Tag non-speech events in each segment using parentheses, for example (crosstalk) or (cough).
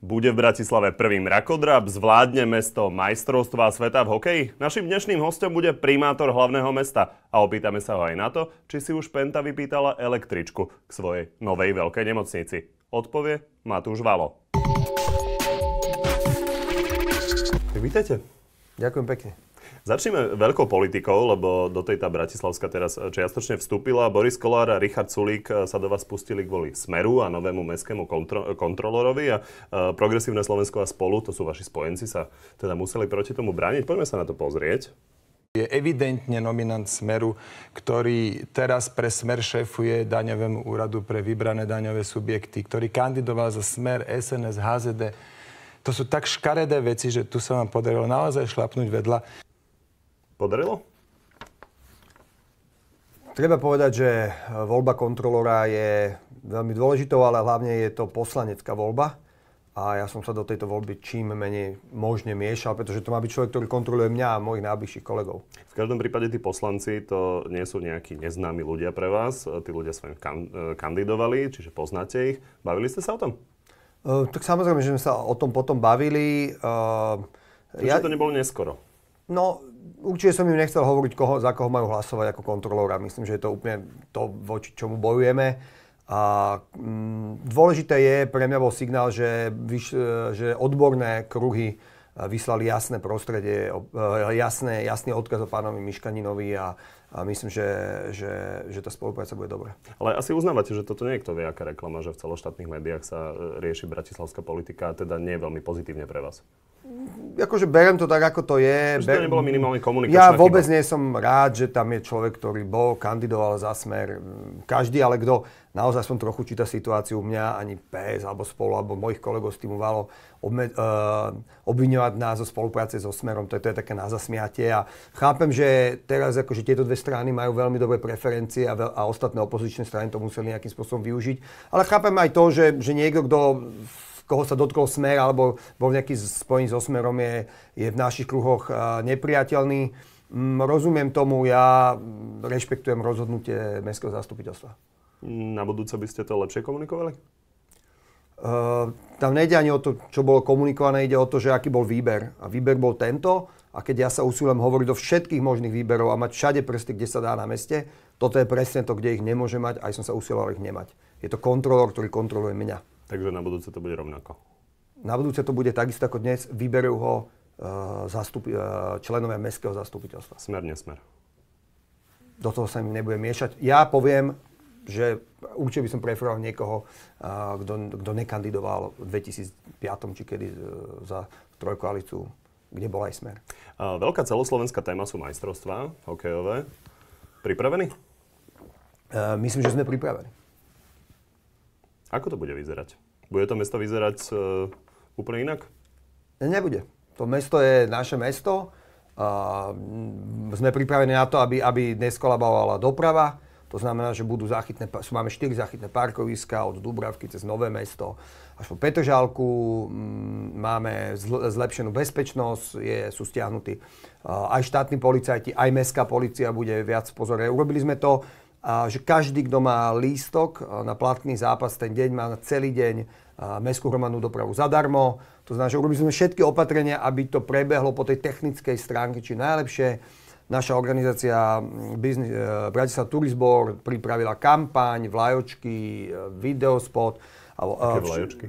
Bude v Bratislave prvý mrakodrap, zvládne mesto majstrovstva sveta v hokeji? Našim dnešným hostom bude primátor hlavného mesta a opýtame sa ho aj na to, či si už Penta vypýtala električku k svojej novej veľkej nemocnici. Odpovie Matúš Valo. Vítajte. Ďakujem pekne. Začneme veľkou politikou, lebo do tej tá Bratislavská teraz eh, čiastočne vstúpila. Boris Kolár a Richard Sulík eh, sa do vás pustili kvôli Smeru a novému mestskému kontro- kontrolorovi a eh, Progresívne Slovensko a spolu, to sú vaši spojenci, sa teda museli proti tomu brániť. Poďme sa na to pozrieť. Je evidentne nominant Smeru, ktorý teraz pre Smer šéfuje daňovému úradu pre vybrané daňové subjekty, ktorý kandidoval za Smer, SNS, HZD. To sú tak škaredé veci, že tu sa vám podarilo naozaj šlapnúť vedľa podarilo? Treba povedať, že e, voľba kontrolora je veľmi dôležitou, ale hlavne je to poslanecká voľba. A ja som sa do tejto voľby čím menej možne miešal, pretože to má byť človek, ktorý kontroluje mňa a mojich najbližších kolegov. V každom prípade tí poslanci to nie sú nejakí neznámi ľudia pre vás. E, tí ľudia svojim kan- e, kandidovali, čiže poznáte ich. Bavili ste sa o tom? Uh, tak samozrejme, že sme sa o tom potom bavili. Uh, Čiže ja... to nebolo neskoro. No, určite som im nechcel hovoriť, koho, za koho majú hlasovať ako kontrolóra. Myslím, že je to úplne to, voči čomu bojujeme. A mm, dôležité je, pre mňa bol signál, že, vyš, e, že odborné kruhy e, vyslali jasné prostredie, e, jasné, jasný odkaz o pánovi Miškaninovi a, a myslím, že, že, že tá spolupráca bude dobrá. Ale asi uznávate, že toto niekto vie, aká reklama, že v celoštátnych médiách sa rieši bratislavská politika a teda nie je veľmi pozitívne pre vás akože berem to tak, ako to je. Že to nebolo minimálne komunikačná Ja vôbec chyba. nie som rád, že tam je človek, ktorý bol, kandidoval za smer. Každý, ale kto naozaj som trochu číta situáciu mňa, ani PS, alebo spolu, alebo mojich kolegov uvalo obme, uh, obviňovať nás zo spolupráce so smerom. To je, to je také na zasmiatie. A chápem, že teraz akože tieto dve strany majú veľmi dobré preferencie a, veľ, a ostatné opozičné strany to museli nejakým spôsobom využiť. Ale chápem aj to, že, že niekto, kto koho sa dotkol smer alebo bol nejaký spojený so smerom, je, je v našich kruhoch nepriateľný. Mm, rozumiem tomu, ja rešpektujem rozhodnutie mestského zastupiteľstva. Na budúce by ste to lepšie komunikovali? Uh, tam nejde ani o to, čo bolo komunikované, ide o to, že aký bol výber. A výber bol tento a keď ja sa usilujem hovoriť do všetkých možných výberov a mať všade prsty, kde sa dá na meste, toto je presne to, kde ich nemôže mať, aj som sa usiloval ich nemať. Je to kontrolór, ktorý kontroluje mňa. Takže na budúce to bude rovnako. Na budúce to bude takisto ako dnes. Vyberú ho uh, e, zastupi- uh, e, členovia mestského zastupiteľstva. Smer, nesmer. Do toho sa im nebude miešať. Ja poviem, že určite by som preferoval niekoho, uh, kto nekandidoval v 2005 či kedy uh, za trojkoalicu, kde bol aj smer. Uh, veľká celoslovenská téma sú majstrovstvá hokejové. Pripravení? Uh, myslím, že sme pripravení. Ako to bude vyzerať? Bude to mesto vyzerať uh, úplne inak? Nebude. To mesto je naše mesto. Uh, sme pripravení na to, aby, aby kolabovala doprava. To znamená, že budú sú, máme 4 zachytné parkoviska od Dubravky cez Nové mesto až po Petržálku. Máme zlepšenú bezpečnosť, je, sú stiahnutí aj štátni policajti, aj mestská policia bude viac pozor. pozore. Urobili sme to a že každý, kto má lístok eh, na platný zápas ten deň, má na celý deň eh, mestskú hromadnú dopravu zadarmo. To znamená, že urobili sme všetky opatrenia, aby to prebehlo po tej technickej stránke, či najlepšie. Naša organizácia mm, Business, eh, Bratislava Tourist Board pripravila kampaň, vlajočky, videospot. Aké vlajočky?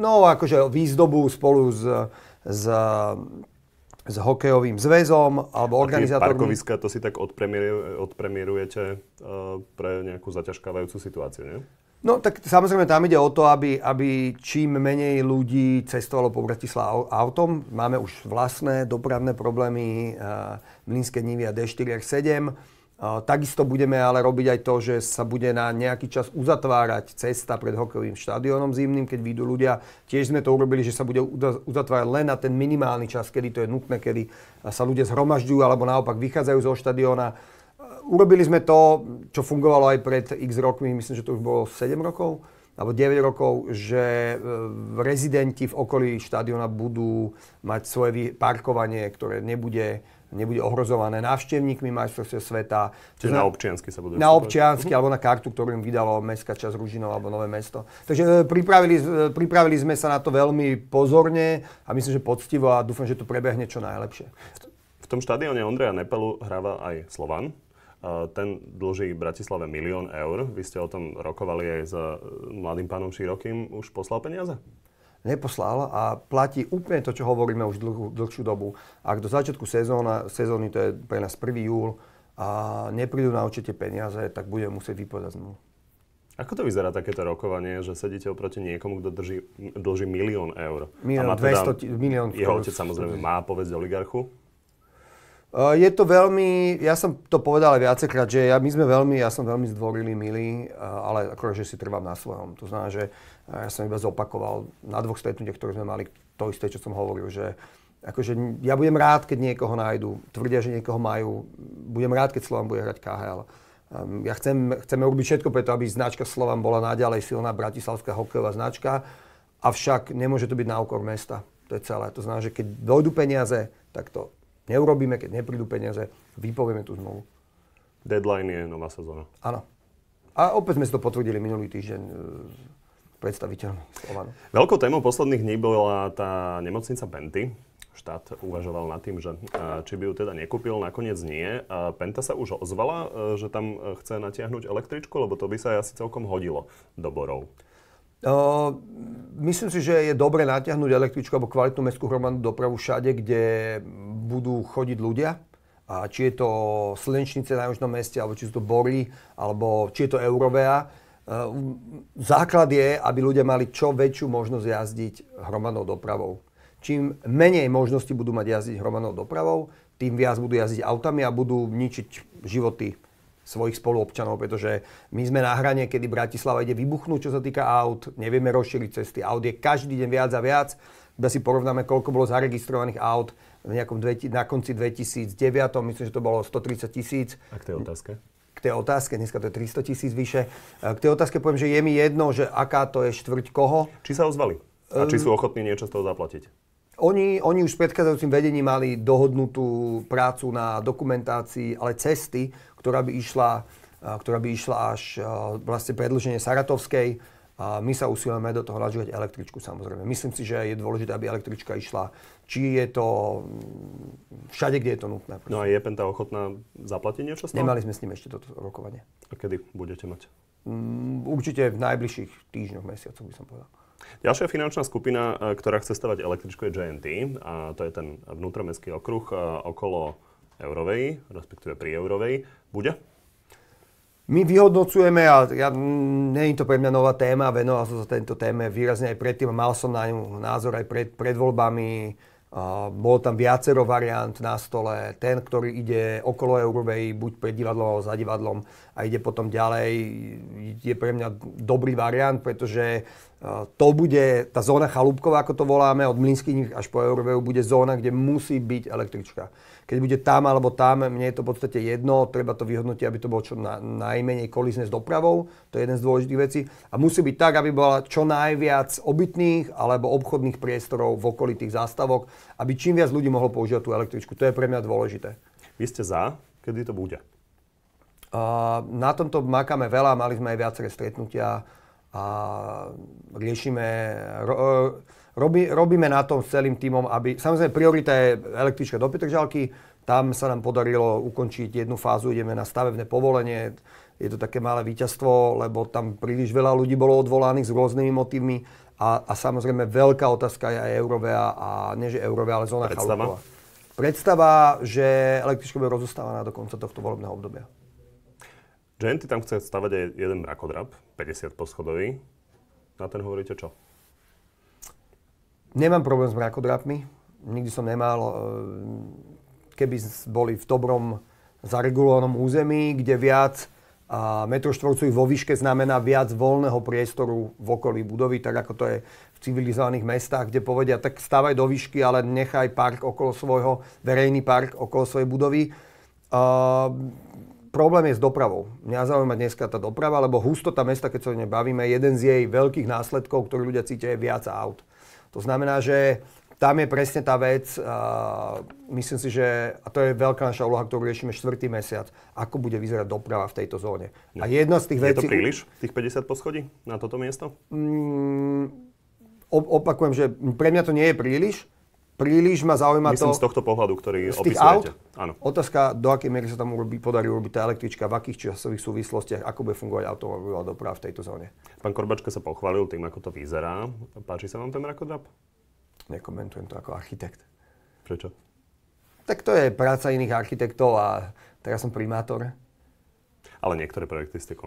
No, akože výzdobu spolu s, s s hokejovým zväzom alebo organizátormi. parkoviska to si tak odpremierujete e, pre nejakú zaťažkávajúcu situáciu, nie? No tak samozrejme tam ide o to, aby, aby čím menej ľudí cestovalo po Bratislave autom. Máme už vlastné dopravné problémy, v e, Mlínske nivy a D4R7 Takisto budeme ale robiť aj to, že sa bude na nejaký čas uzatvárať cesta pred hokejovým štadiónom zimným, keď výjdu ľudia. Tiež sme to urobili, že sa bude uzatvárať len na ten minimálny čas, kedy to je nutné, kedy sa ľudia zhromažďujú alebo naopak vychádzajú zo štadióna. Urobili sme to, čo fungovalo aj pred x rokmi, myslím, že to už bolo 7 rokov alebo 9 rokov, že e, rezidenti v okolí štadióna budú mať svoje parkovanie, ktoré nebude nebude ohrozované návštevníkmi majstrovstiev sveta. Čiže na, na občiansky sa budú Na občiansky alebo na kartu, ktorú im vydalo mestská časť Ružinov alebo Nové mesto. Takže e, pripravili, e, pripravili sme sa na to veľmi pozorne a myslím, že poctivo a dúfam, že to prebehne čo najlepšie. V tom štadióne Ondreja Nepelu hráva aj Slovan. E, ten dlží Bratislave milión eur. Vy ste o tom rokovali aj s mladým pánom Širokým. Už poslal peniaze? neposlal a platí úplne to, čo hovoríme už dlhú, dlhšiu dobu. Ak do začiatku sezóna, sezóny, to je pre nás 1. júl, a neprídu na určite peniaze, tak budeme musieť vypovedať zmluvu. Ako to vyzerá takéto rokovanie, že sedíte oproti niekomu, kto drží, dlží milión eur? Milión, a má 200, teda, milión. Jeho otec samozrejme má povedť oligarchu? E, je to veľmi, ja som to povedal aj viacekrát, že ja, my sme veľmi, ja som veľmi zdvorilý, milý, e, ale akože že si trvám na svojom. To znamená, že ja som iba zopakoval na dvoch stretnutiach, ktoré sme mali, to isté, čo som hovoril, že akože ja budem rád, keď niekoho nájdu, tvrdia, že niekoho majú, budem rád, keď Slovan bude hrať KHL. Ehm, ja chcem, chceme urobiť všetko preto, aby značka Slovan bola naďalej silná bratislavská hokejová značka, avšak nemôže to byť na úkor mesta. To je celé. To znamená, že keď dojdu peniaze, tak to neurobíme, keď neprídu peniaze, vypovieme tú zmluvu. Deadline je nová sezóna. Áno. A opäť sme si to potvrdili minulý týždeň ehm, predstaviteľmi Slovanu. Veľkou témou posledných dní bola tá nemocnica Penty. Štát uvažoval nad tým, že e, či by ju teda nekúpil, nakoniec nie. E, Penta sa už ozvala, e, že tam chce natiahnuť električku, lebo to by sa asi celkom hodilo do borov. Uh, myslím si, že je dobre natiahnuť električku alebo kvalitnú mestskú hromadnú dopravu všade, kde budú chodiť ľudia. A či je to Slnečnice na Južnom meste, alebo či sú to Bory, alebo či je to Eurovea. Eh, základ je, aby ľudia mali čo väčšiu možnosť jazdiť hromadnou dopravou. Čím menej možnosti budú mať jazdiť hromadnou dopravou, tým viac budú jazdiť autami a budú ničiť životy svojich spoluobčanov, pretože my sme na hrane, kedy Bratislava ide vybuchnúť, čo sa týka aut, nevieme rozšíriť cesty. Aut je každý deň viac a viac. Iba si porovnáme, koľko bolo zaregistrovaných aut v nejakom dve, na konci 2009, myslím, že to bolo 130 tisíc. A to je otázka tej otázke, dneska to je 300 tisíc vyše, e, k tej otázke poviem, že je mi jedno, že aká to je štvrť koho. Či sa ozvali? A či sú ochotní niečo z toho zaplatiť? Oni, oni už s predchádzajúcim vedením mali dohodnutú prácu na dokumentácii, ale cesty, ktorá by išla, e, ktorá by išla až e, vlastne predlženie Saratovskej, a my sa usilujeme do toho nažívať električku samozrejme. Myslím si, že je dôležité, aby električka išla či je to mm, všade, kde je to nutné. Proste. No a je Penta ochotná zaplatiť niečo z toho? Nemali sme s ním ešte toto rokovanie. A kedy budete mať? Mm, určite v najbližších týždňoch, mesiacoch by som povedal. Ďalšia finančná skupina, e, ktorá chce stavať električku je GNT. a to je ten vnútromestský okruh e, okolo Eurovej, respektíve pri Eurovej. Bude? My vyhodnocujeme, a ja, mm, nie je to pre mňa nová téma, venoval som sa tento téme výrazne aj predtým, mal som na ňu názor aj pred, pred voľbami. Bolo tam viacero variant na stole. Ten, ktorý ide okolo Eurovej, buď pred divadlom, alebo za divadlom, a ide potom ďalej, je pre mňa dobrý variant, pretože e, to bude, tá zóna chalúbková, ako to voláme, od Mlinských až po Euroveu, bude zóna, kde musí byť električka. Keď bude tam alebo tam, mne je to v podstate jedno, treba to vyhodnotiť, aby to bolo čo na, najmenej kolizne s dopravou, to je jeden z dôležitých vecí. A musí byť tak, aby bola čo najviac obytných alebo obchodných priestorov v okolí tých zástavok, aby čím viac ľudí mohlo používať tú električku. To je pre mňa dôležité. Vy ste za, kedy to bude? Na tomto makáme veľa, mali sme aj viaceré stretnutia a riešime, ro, e, robí, robíme na tom s celým tímom, aby, samozrejme priorita je električka do Petržalky, tam sa nám podarilo ukončiť jednu fázu, ideme na stavebné povolenie, je to také malé víťazstvo, lebo tam príliš veľa ľudí bolo odvolaných s rôznymi motivmi a, a samozrejme veľká otázka je aj Eurovea a nie že Eurovea, ale zóna Predstava. Chalupova. Predstava, že električka bude rozostávaná do konca tohto volebného obdobia. Genty tam chce stavať aj jeden mrakodrap, 50 poschodový. Na ten hovoríte čo? Nemám problém s mrakodrapmi. Nikdy som nemal. E, keby boli v dobrom zaregulovanom území, kde viac a metro štvorcových vo výške znamená viac voľného priestoru v okolí budovy, tak ako to je v civilizovaných mestách, kde povedia, tak stávaj do výšky, ale nechaj park okolo svojho, verejný park okolo svojej budovy. Uh, problém je s dopravou. Mňa zaujíma dneska tá doprava, lebo hustota mesta, keď sa o nej bavíme, jeden z jej veľkých následkov, ktorý ľudia cítia, je viac aut. To znamená, že tam je presne tá vec, a myslím si, že, a to je veľká naša úloha, ktorú riešime štvrtý mesiac, ako bude vyzerať doprava v tejto zóne. a jedna z tých je vecí... Je to príliš, tých 50 poschodí na toto miesto? Mm, opakujem, že pre mňa to nie je príliš, Príliš ma zaujíma Myslím to... z tohto pohľadu, ktorý z tých Aut, Áno. Otázka, do akej miery sa tam urobi, podarí urobiť tá električka, v akých časových súvislostiach, ako bude fungovať automobilová doprava v tejto zóne. Pán Korbačka sa pochválil tým, ako to vyzerá. Páči sa vám ten mrakodrap? Nekomentujem to ako architekt. Prečo? Tak to je práca iných architektov a teraz som primátor. Ale niektoré projekty ste eh,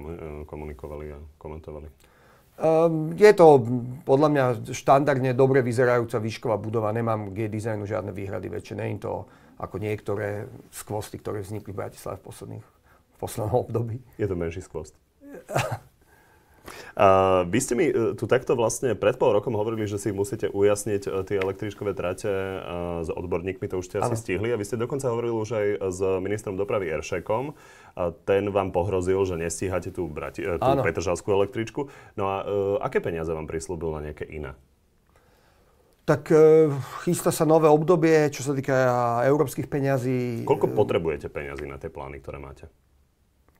komunikovali a komentovali. Ehm, je to podľa mňa štandardne dobre vyzerajúca výšková budova. Nemám k jej dizajnu žiadne výhrady väčšie. Není to ako niektoré skvosty, ktoré vznikli v Bratislave v, posledných, v poslednom období. Je to menší skvost. (laughs) A vy ste mi e, tu takto vlastne pred pol rokom hovorili, že si musíte ujasniť e, tie električkové trate e, s odborníkmi, to už ste asi stihli. A vy ste dokonca hovorili už aj s ministrom dopravy Eršekom. A ten vám pohrozil, že nestíhate tú, Brati- tú Petržalskú električku. No a aké peniaze vám prislúbil na nejaké iné? Tak e, chystá sa nové obdobie, čo sa týka európskych peňazí. Koľko potrebujete peňazí na tie plány, ktoré máte?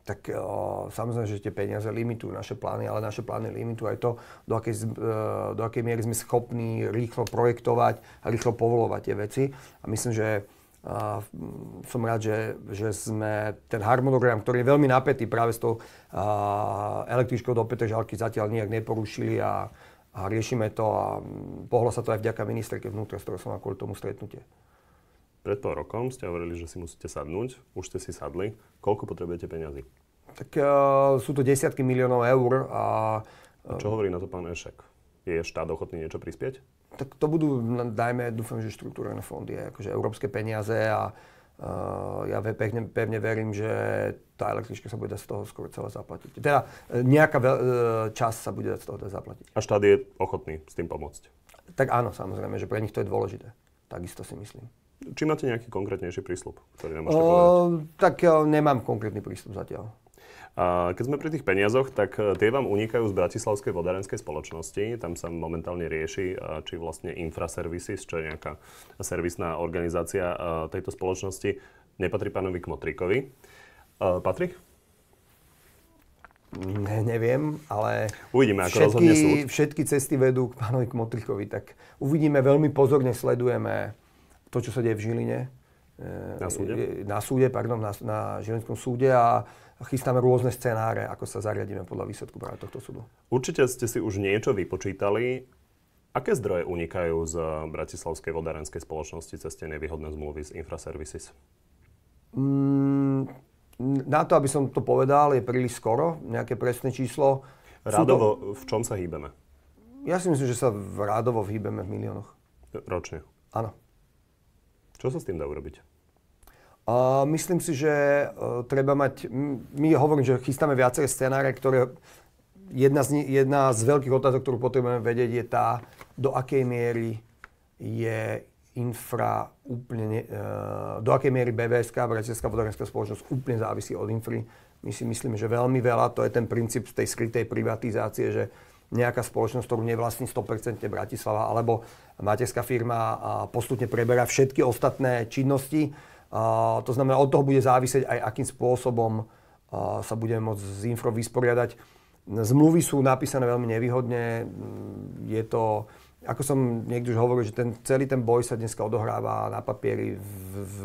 tak o, eh, samozrejme, že tie peniaze limitujú naše plány, ale naše plány limitujú aj to, do akej, eh, do akej miery sme schopní rýchlo projektovať a rýchlo povolovať tie veci. A myslím, že a eh, som rád, že, že sme ten harmonogram, ktorý je veľmi napätý práve s tou a, električkou do Petržalky zatiaľ nejak neporušili a, a riešime to a hm, pohlo sa to aj vďaka ministerke vnútra, s ktorou som mal kvôli tomu stretnutie. Pred pol rokom ste hovorili, že si musíte sadnúť, už ste si sadli. Koľko potrebujete peniazy? Tak uh, sú to desiatky miliónov eur. A, uh, a čo e, hovorí na to pán Ešek? Je štát ochotný niečo prispieť? Tak to budú, dajme, dúfam, že štruktúrne fondy, akože európske peniaze a uh, ja pevne, pevne verím, že tá električka sa bude dať z toho skôr celá zaplatiť. Teda nejaká veľ, uh, časť sa bude dať z toho dať teda zaplatiť. A štát je ochotný s tým pomôcť? Tak áno, samozrejme, že pre nich to je dôležité. Takisto si myslím. Či máte nejaký konkrétnejší prísľub, ktorý nám môžete povedať? Tak o, nemám konkrétny prístup zatiaľ. A keď sme pri tých peniazoch, tak e, tie vám unikajú z Bratislavskej vodárenskej spoločnosti. Tam sa momentálne rieši, e, či vlastne Infraservices, čo je nejaká servisná organizácia e, tejto spoločnosti, nepatrí pánovi Kmotrikovi. Patrí? Ne, neviem, ale uvidíme, ako všetky, súd. všetky cesty vedú k pánovi Kmotrikovi, tak uvidíme, veľmi pozorne sledujeme to, čo sa deje v Žiline. Na e, súde? Na súde, pardon, na, na Žilinskom súde a chystáme rôzne scenáre, ako sa zariadíme podľa výsledku práve tohto súdu. Určite ste si už niečo vypočítali. Aké zdroje unikajú z Bratislavskej vodárenskej spoločnosti cez tie nevýhodné zmluvy z Infraservices? Mm, na to, aby som to povedal, je príliš skoro, nejaké presné číslo. Rádovo, to... v čom sa hýbeme? Ja si myslím, že sa rádovo hýbeme v miliónoch. Ročne? Áno. Čo sa s tým dá urobiť? A myslím si, že e, treba mať... My hovorím, že chystáme viaceré scenáre, ktoré... Jedna z, jedna z veľkých otázok, ktorú potrebujeme vedieť, je tá, do akej miery je infra úplne... Ne, e, do akej miery BVSK, Bratenská vodárenská spoločnosť, úplne závisí od infry. My si myslíme, že veľmi veľa, to je ten princíp tej skrytej privatizácie, že nejaká spoločnosť, ktorú nevlastní 100% Bratislava, alebo materská firma postupne preberá všetky ostatné činnosti. To znamená, od toho bude závisieť aj, akým spôsobom sa budeme môcť z infro vysporiadať. Zmluvy sú napísané veľmi nevýhodne. Je to, ako som niekto už hovoril, že ten, celý ten boj sa dneska odohráva na papieri v, v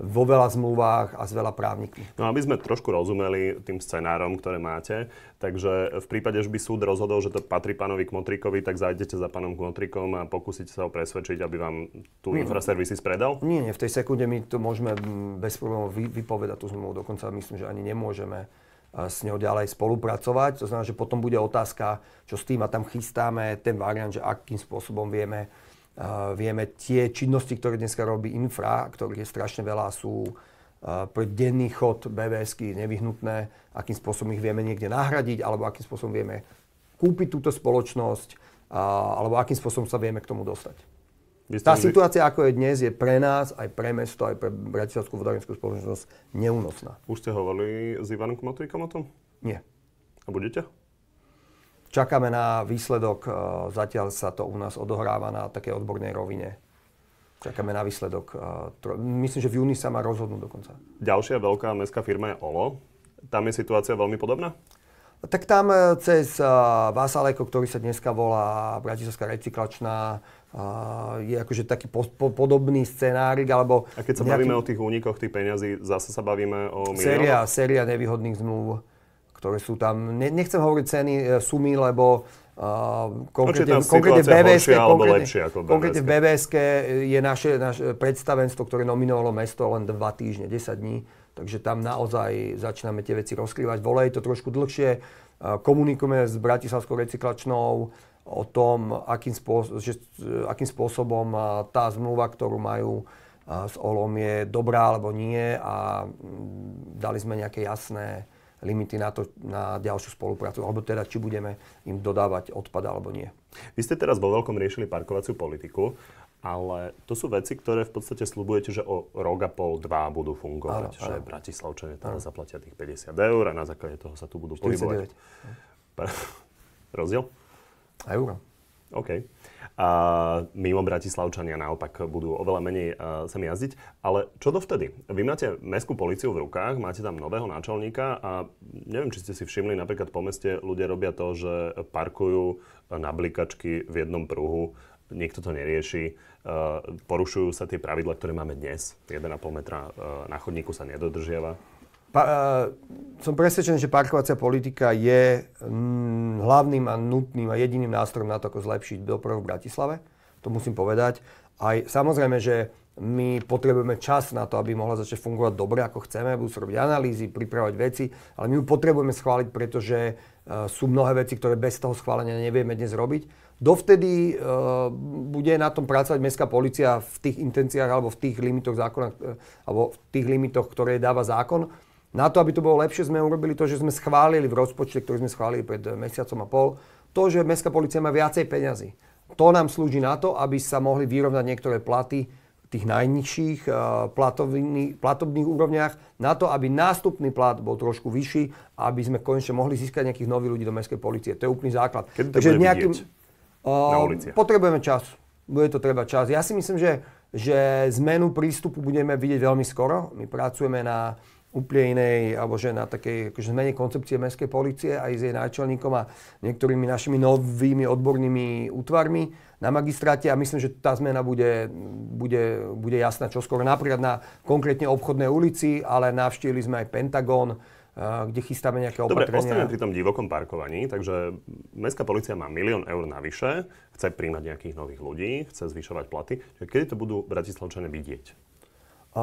vo veľa zmluvách a s veľa právnikmi. No aby sme trošku rozumeli tým scenárom, ktoré máte, takže v prípade, že by súd rozhodol, že to patrí pánovi Kmotrikovi, tak zajdete za pánom Kmotrikom a pokúsite sa ho presvedčiť, aby vám tú nie, no. infraservisy spredal? Nie, nie, v tej sekunde my to môžeme mm, bez problémov vypovedať tú zmluvu, dokonca myslím, že ani nemôžeme e, s ňou ďalej spolupracovať. To znamená, že potom bude otázka, čo s tým a tam chystáme ten variant, že akým spôsobom vieme Eh, vieme, tie činnosti, ktoré dneska robí infra, ktorých je strašne veľa, sú eh, pre denný chod bvs nevyhnutné, akým spôsobom ich vieme niekde nahradiť, alebo akým spôsobom vieme kúpiť túto spoločnosť, eh, alebo akým spôsobom sa vieme k tomu dostať. Tá situácia, ako je dnes, je pre nás, aj pre mesto, aj pre Bratislavskú vodárenskú spoločnosť neúnosná. Už ste hovorili s Ivanom Kmotrikom o tom? Nie. A budete? Čakáme na výsledok, e, zatiaľ sa to u nás odohráva na také odbornej rovine. Čakáme na výsledok. E, myslím, že v júni sa má rozhodnúť dokonca. Ďalšia veľká mestská firma je OLO. Tam je situácia veľmi podobná? Tak tam e, cez Vásaleko, ktorý sa dneska volá Bratislavská recyklačná, je akože taký po, po, podobný scenárik, alebo... A keď sa nejaký... bavíme o tých únikoch, tých peňazí, zase sa bavíme o Séria, séria nevýhodných zmluv ktoré sú tam, ne, nechcem hovoriť ceny, e, sumy, lebo e, konkrétne, v BBS je naše, naše predstavenstvo, ktoré nominovalo mesto len 2 týždne, 10 dní, takže tam naozaj začíname tie veci rozkrývať. Volej to trošku dlhšie, e, komunikujeme s Bratislavskou recyklačnou o tom, akým, spôsob, že, akým spôsobom tá zmluva, ktorú majú s Olom je dobrá alebo nie a dali sme nejaké jasné limity na, to, na ďalšiu spoluprácu, alebo teda či budeme im dodávať odpad alebo nie. Vy ste teraz vo veľkom riešili parkovaciu politiku, ale to sú veci, ktoré v podstate slubujete, že o rok a pol, dva budú fungovať, áno, že áno. Bratislavčania tam áno. zaplatia tých 50 eur a na základe toho sa tu budú 49. pohybovať. (laughs) Rozdiel? euro. OK a mimo Bratislavčania naopak budú oveľa menej e, sem jazdiť. Ale čo dovtedy? Vy máte mestskú policiu v rukách, máte tam nového náčelníka a neviem, či ste si všimli, napríklad po meste ľudia robia to, že parkujú na blikačky v jednom pruhu, niekto to nerieši, e, porušujú sa tie pravidla, ktoré máme dnes, 1,5 metra e, na chodníku sa nedodržiava. Pa, uh, som presvedčený, že parkovacia politika je mm, hlavným a nutným a jediným nástrojom na to, ako zlepšiť dopravu v Bratislave. To musím povedať. Aj samozrejme, že my potrebujeme čas na to, aby mohla začať fungovať dobre, ako chceme, budú sa robiť analýzy, pripravať veci, ale my ju potrebujeme schváliť, pretože uh, sú mnohé veci, ktoré bez toho schválenia nevieme dnes robiť. Dovtedy uh, bude na tom pracovať mestská policia v tých intenciách alebo v tých limitoch zákona, e, alebo v tých limitoch, ktoré dáva zákon na to, aby to bolo lepšie, sme urobili to, že sme schválili v rozpočte, ktorý sme schválili pred eh, mesiacom a pol, to, že mestská policia má viacej peňazí. To nám slúži na to, aby sa mohli vyrovnať niektoré platy tých najnižších eh, platobných úrovniach na to, aby nástupný plat bol trošku vyšší aby sme konečne mohli získať nejakých nových ľudí do mestskej policie. To je úplný základ. Kedy to Takže bude nejakým, na eh, Potrebujeme čas. Bude to treba čas. Ja si myslím, že, že zmenu prístupu budeme vidieť veľmi skoro. My pracujeme na úplne inej, alebo že na takej akože zmene koncepcie mestskej policie aj s jej náčelníkom a niektorými našimi novými odbornými útvarmi na magistráte a myslím, že tá zmena bude, bude, bude jasná čoskoro. Napríklad na konkrétne obchodnej ulici, ale navštívili sme aj Pentagon, eh, kde chystáme nejaké opatrenia. Dobre, ostaneme pri tom divokom parkovaní, takže mestská policia má milión eur navyše, chce príjmať nejakých nových ľudí, chce zvyšovať platy. kedy to budú Bratislavčania vidieť? A,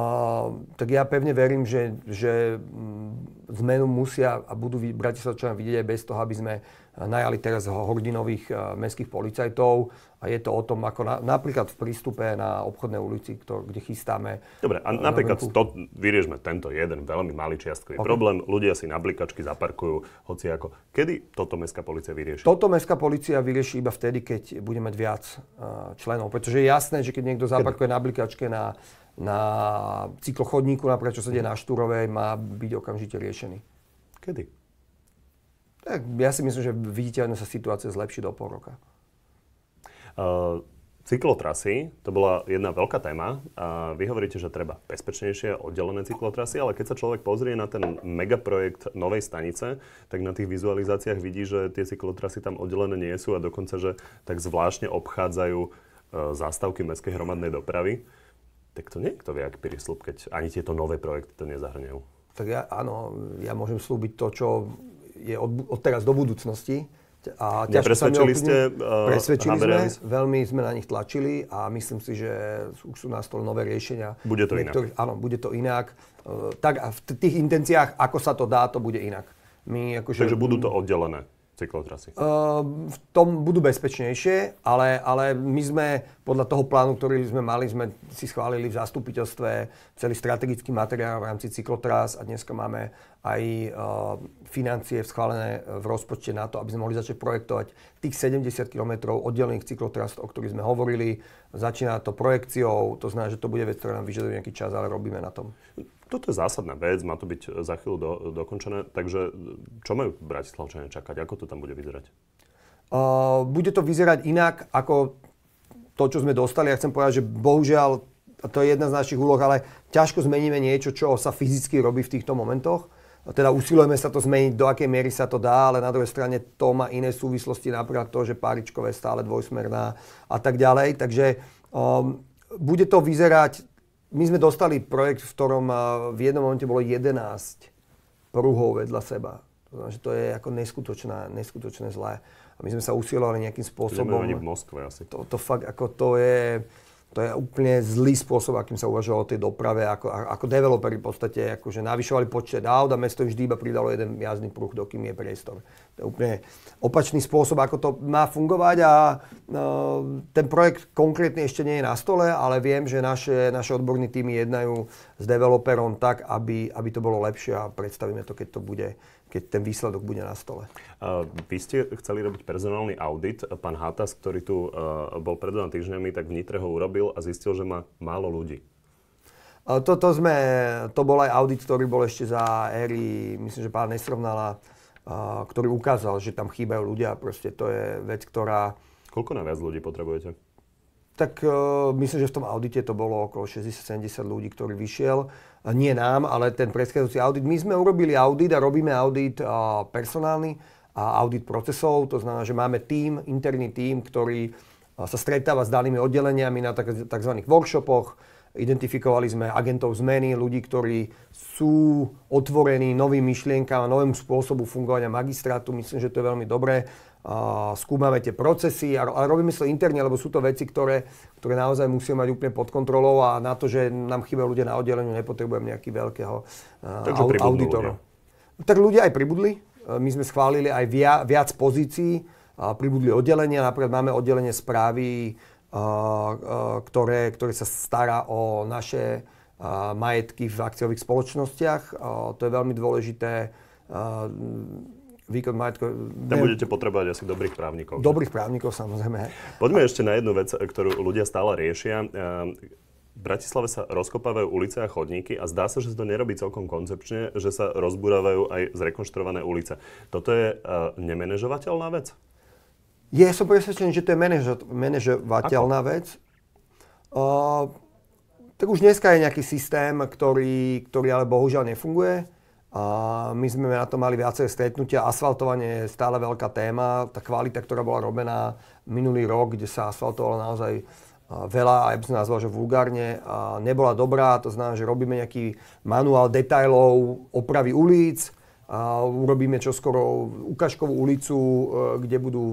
tak ja pevne verím, že, že mm, zmenu musia a budú Bratislavčania vidieť aj bez toho, aby sme eh, najali teraz hordinových eh, mestských policajtov. A je to o tom, ako na, napríklad v prístupe na obchodnej ulici, ktor, kde chystáme... Dobre, a eh, napríklad roku. to, vyriežme tento jeden veľmi malý čiastkový okay. problém. Ľudia si na blikačky zaparkujú, hoci ako. Kedy toto mestská policia vyrieši? Toto mestská policia vyrieši iba vtedy, keď bude mať viac členov. Pretože je jasné, že keď niekto zaparkuje Kedy? na blikačke na na cyklochodníku, napríklad čo sa deje na Štúrovej, má byť okamžite riešený. Kedy? Tak ja si myslím, že viditeľne sa situácia zlepší do pol roka. Uh, cyklotrasy, to bola jedna veľká téma. A vy hovoríte, že treba bezpečnejšie oddelené cyklotrasy, ale keď sa človek pozrie na ten megaprojekt novej stanice, tak na tých vizualizáciách vidí, že tie cyklotrasy tam oddelené nie sú a dokonca, že tak zvláštne obchádzajú e, zástavky mestskej hromadnej dopravy tak to niekto vie, aký prísľub, keď ani tieto nové projekty to nezahrňajú. Tak ja, áno, ja môžem slúbiť to, čo je od, od teraz do budúcnosti. A sa ste? Uh, presvedčili sme, veľmi sme na nich tlačili a myslím si, že už sú na stole nové riešenia. Bude to inak. Áno, bude to inak. Uh, tak a v tých intenciách, ako sa to dá, to bude inak. My, akože, Takže budú to oddelené cyklotrasy? Uh, v tom budú bezpečnejšie, ale, ale my sme podľa toho plánu, ktorý sme mali, sme si schválili v zastupiteľstve celý strategický materiál v rámci cyklotras a dneska máme aj uh, financie schválené v rozpočte na to, aby sme mohli začať projektovať tých 70 km oddelených cyklotras, o ktorých sme hovorili. Začína to projekciou, to znamená, že to bude vec, ktorá nám vyžaduje nejaký čas, ale robíme na tom. Toto je zásadná vec, má to byť e, za chvíľu do, dokončené, takže e, čo majú Bratislavčania čakať? Ako to tam bude vyzerať? Uh, bude to vyzerať inak ako to, čo sme dostali. Ja chcem povedať, že bohužiaľ, to je jedna z našich úloh, ale ťažko zmeníme niečo, čo sa fyzicky robí v týchto momentoch. Teda usilujeme sa to zmeniť, do akej miery sa to dá, ale na druhej strane to má iné súvislosti, napríklad to, že páričkové stále dvojsmerná a tak ďalej. Takže um, bude to vyzerať my sme dostali projekt, v ktorom v jednom momente bolo 11 pruhov vedľa seba. To znamená, že to je ako neskutočná, neskutočné zlé. A my sme sa usilovali nejakým spôsobom... To v Moskve asi. To, to fakt, ako to je... To je úplne zlý spôsob, akým sa uvažovalo o tej doprave, ako, ako developeri v podstate akože navyšovali počet aut a mesto vždy iba pridalo jeden jazdný pruh, dokým je priestor. To je úplne opačný spôsob, ako to má fungovať a no, ten projekt konkrétne ešte nie je na stole, ale viem, že naše, naše odborní týmy jednajú s developerom tak, aby, aby to bolo lepšie a predstavíme to, keď to bude keď ten výsledok bude na stole. Uh, vy ste chceli robiť personálny audit. Pán Hatas, ktorý tu uh, bol pred dvoma týždňami, tak v ho urobil a zistil, že má málo ľudí. Uh, to, sme, to bol aj audit, ktorý bol ešte za éry, myslím, že pán Nesrovnala, ktorý ukázal, že tam chýbajú ľudia. Proste to je vec, ktorá... Koľko na viac ľudí potrebujete? tak uh, myslím, že v tom audite to bolo okolo 60-70 ľudí, ktorí vyšiel. Nie nám, ale ten predchádzajúci audit. My sme urobili audit a robíme audit uh, personálny a audit procesov. To znamená, že máme tým, interný tým, ktorý uh, sa stretáva s danými oddeleniami na tzv. workshopoch. Identifikovali sme agentov zmeny, ľudí, ktorí sú otvorení novým myšlienkám, a novému spôsobu fungovania magistrátu. Myslím, že to je veľmi dobré skúmame tie procesy, a robíme to interne, lebo sú to veci, ktoré, ktoré naozaj musíme mať úplne pod kontrolou a na to, že nám chýba ľudia na oddeleniu, nepotrebujem nejaký veľkého uh, auditora. Ľudia. Tak ľudia aj pribudli. Eh, my sme schválili aj via, viac pozícií, uh, pribudli oddelenia. Napríklad máme oddelenie správy, uh, ktoré, ktoré sa stará o naše majetky v akciových spoločnostiach. To je veľmi dôležité výkon majetku... Tam budete potrebovať asi dobrých právnikov. Dobrých právnikov, samozrejme. Poďme ešte na jednu vec, ktorú ľudia stále riešia. Ehm, v Bratislave sa rozkopávajú ulice a chodníky a zdá sa, že sa to nerobí celkom koncepčne, že sa rozburávajú aj zrekonštruované ulice. Toto je uh, ehm, nemenežovateľná vec? Ja som presvedčený, že to je manažo- manažovateľná Ako? vec. Uh, tak už dneska je nejaký systém, ktorý, ktorý ale bohužiaľ nefunguje. A my sme na to mali viacej stretnutia. Asfaltovanie je stále veľká téma. Tá kvalita, ktorá bola robená minulý rok, kde sa asfaltovalo naozaj veľa, aj by som nazval, že vulgárne, a nebola dobrá. To znamená, že robíme nejaký manuál detailov opravy ulic, a urobíme čoskoro ukážkovú ulicu, e, kde budú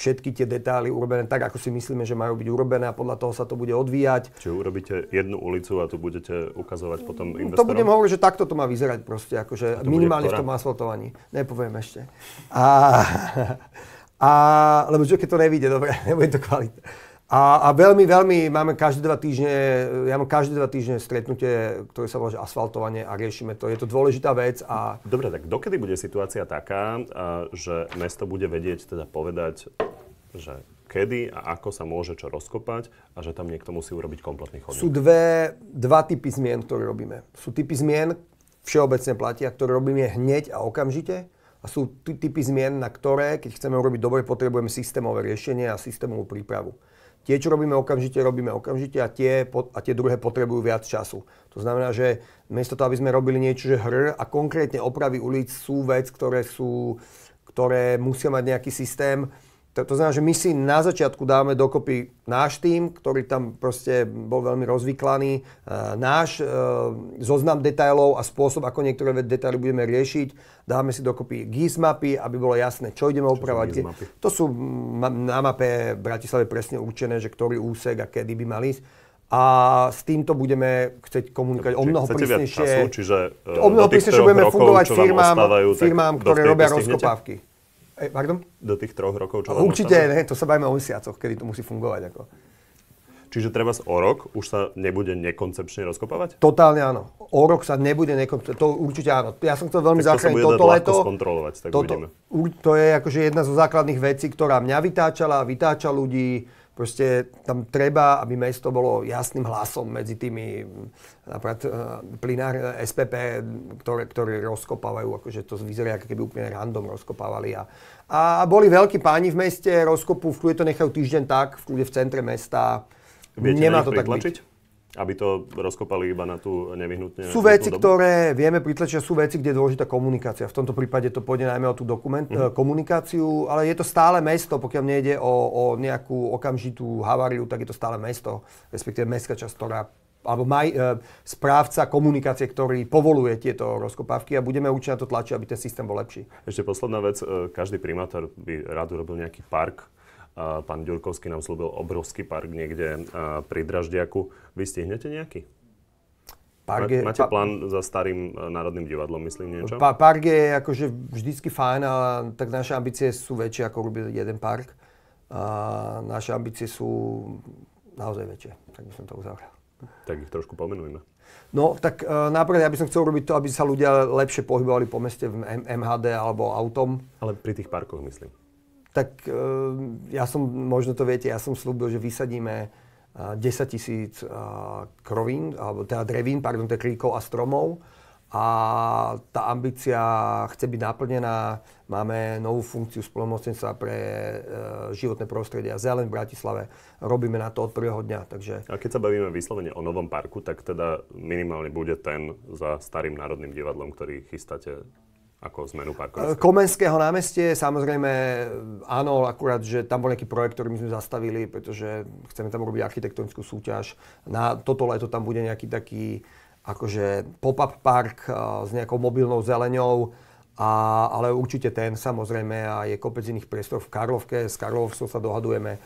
všetky tie detaily urobené tak, ako si myslíme, že majú byť urobené a podľa toho sa to bude odvíjať. Čiže urobíte jednu ulicu a tu budete ukazovať potom no, investorom? To budem hovoriť, že takto to má vyzerať proste, akože minimálne v tom asfaltovaní. Nepoviem ešte. A, (laughs) a, lebo čo keď to nevíde, dobre, (laughs) nebude to kvalitné. A, a veľmi, veľmi, máme každé dva týždne, ja mám každé dva týždne stretnutie, ktoré sa volá asfaltovanie a riešime to. Je to dôležitá vec a... Dobre, tak dokedy bude situácia taká, že mesto bude vedieť teda povedať, že kedy a ako sa môže čo rozkopať a že tam niekto musí urobiť kompletný chodník? Sú dve, dva typy zmien, ktoré robíme. Sú typy zmien, všeobecne platia, ktoré robíme hneď a okamžite. A sú typy zmien, na ktoré, keď chceme urobiť dobre, potrebujeme systémové riešenie a systémovú prípravu. Tie, čo robíme okamžite, robíme okamžite a tie, a tie druhé potrebujú viac času. To znamená, že miesto toho, aby sme robili niečo, že hr a konkrétne opravy ulic sú vec, ktoré, sú, ktoré musia mať nejaký systém, to, to znamená, že my si na začiatku dáme dokopy náš tým, ktorý tam proste bol veľmi rozvyklaný, e, náš e, zoznam detailov a spôsob, ako niektoré detaily budeme riešiť. Dáme si dokopy GIS mapy, aby bolo jasné, čo ideme opravať. To sú na mape Bratislave presne určené, že ktorý úsek a kedy by mal ísť a s týmto budeme chcieť komunikovať o mnoho prísnejšie. Času, čiže o mnoho e, prísnejšie budeme fungovať firmám, ostávajú, firmám ktoré robia rozkopávky. Ej, pardon? Do tých troch rokov, čo Určite, ne, to sa bavíme o mesiacoch, kedy to musí fungovať. Ako. Čiže treba o rok už sa nebude nekoncepčne rozkopávať? Totálne áno. O rok sa nebude nekoncepčne, to určite áno. Ja som chcel veľmi tak zachrániť to toto leto. skontrolovať, tak toto, uvidíme. To je akože jedna zo základných vecí, ktorá mňa vytáčala, vytáča ľudí, Proste tam treba, aby mesto bolo jasným hlasom medzi tými eh, napríklad eh, plinár eh, SPP, ktoré, ktoré rozkopávajú, akože to vyzerá, ako keby úplne random rozkopávali. A, a boli veľkí páni v meste, rozkopu, v kľude to nechajú týždeň tak, v kľude v centre mesta. Viete Nemá to tak byť aby to rozkopali iba na tú nevyhnutne... Sú veci, dobu? ktoré vieme pritlačiť, sú veci, kde je dôležitá komunikácia. V tomto prípade to pôjde najmä o tú dokument, mm-hmm. komunikáciu, ale je to stále mesto, pokiaľ nejde o, o nejakú okamžitú haváriu, tak je to stále mesto, respektíve mestská časť, ktorá alebo maj, e, správca komunikácie, ktorý povoluje tieto rozkopávky a budeme určite na to tlačiť, aby ten systém bol lepší. Ešte posledná vec, eh, každý primátor by rád urobil nejaký park Pán Ďurkovský nám slúbil obrovský park niekde pri Draždiaku. Vy stihnete nejaký? Park je, Máte plán za starým e, Národným divadlom, myslím, niečo? Pa, park je akože vždycky fajn, ale tak naše ambície sú väčšie, ako robiť jeden park. A naše ambície sú naozaj väčšie, tak by som to uzavrel. Tak ich trošku pomenujme. No, tak uh, e, napríklad ja by som chcel robiť to, aby sa ľudia lepšie pohybovali po meste v M- MHD alebo autom. Ale pri tých parkoch myslím tak eh, ja som, možno to viete, ja som slúbil, že vysadíme 10 eh, tisíc eh, krovín, alebo teda drevín, pardon, teda kríkov a stromov. A tá ambícia chce byť naplnená. Máme novú funkciu spolomocnica pre životné prostredie a zelen v Bratislave. Robíme na to od prvého dňa. Takže... A keď sa bavíme vyslovene o novom parku, tak teda minimálne bude ten za starým národným divadlom, ktorý chystáte ako zmenu parkoviska? E, Komenského námestie, samozrejme, áno, akurát, že tam bol nejaký projekt, ktorý my sme zastavili, pretože chceme tam robiť architektonickú súťaž. Na toto leto tam bude nejaký taký akože pop-up park e, s nejakou mobilnou zeleňou, a, ale určite ten samozrejme a je kopec iných priestor v Karlovke, s Karlovskou sa dohadujeme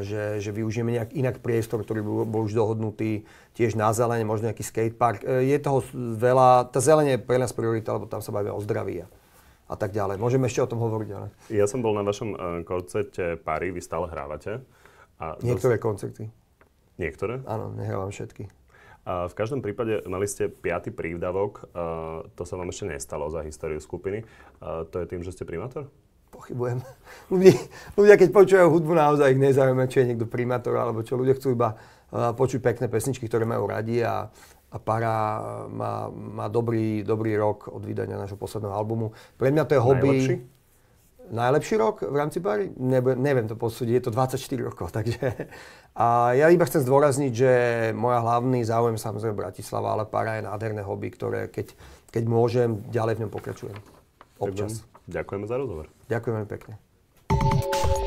že, že využijeme nejak inak priestor, ktorý bol, bol už dohodnutý, tiež na zelene, možno nejaký skatepark. E, je toho veľa, tá zelenie je pre nás priorita, lebo tam sa bavíme o zdraví a tak ďalej. Môžeme ešte o tom hovoriť, ale... Ja som bol na vašom e, koncerte Pary, vy stále hrávate. A Niektoré dos... koncerty. Niektoré? Áno, nehrávam všetky. A v každom prípade mali ste piaty prídavok, e, to sa vám ešte nestalo za históriu skupiny. A to je tým, že ste primátor? pochybujem. (laughs) Ľudia, ľudia, keď počúvajú hudbu, naozaj ich nezaujíma, či je niekto primátor alebo čo. Ľudia chcú iba eh, počuť pekné pesničky, ktoré majú radi a, a Para má, má dobrý, dobrý rok od vydania našho posledného albumu. Pre mňa to je hobby. Najlepší? Najlepší rok v rámci Pary? Nebe, neviem to posúdiť, je to 24 rokov, (laughs) takže... A ja iba chcem zdôrazniť, že moja hlavný záujem samozrejme Bratislava, ale Para je nádherné hobby, ktoré keď, keď môžem, ďalej v ňom pokračujem. Občas. Ďakujem. Ďakujeme za rozhovor. Ďakujeme pekne.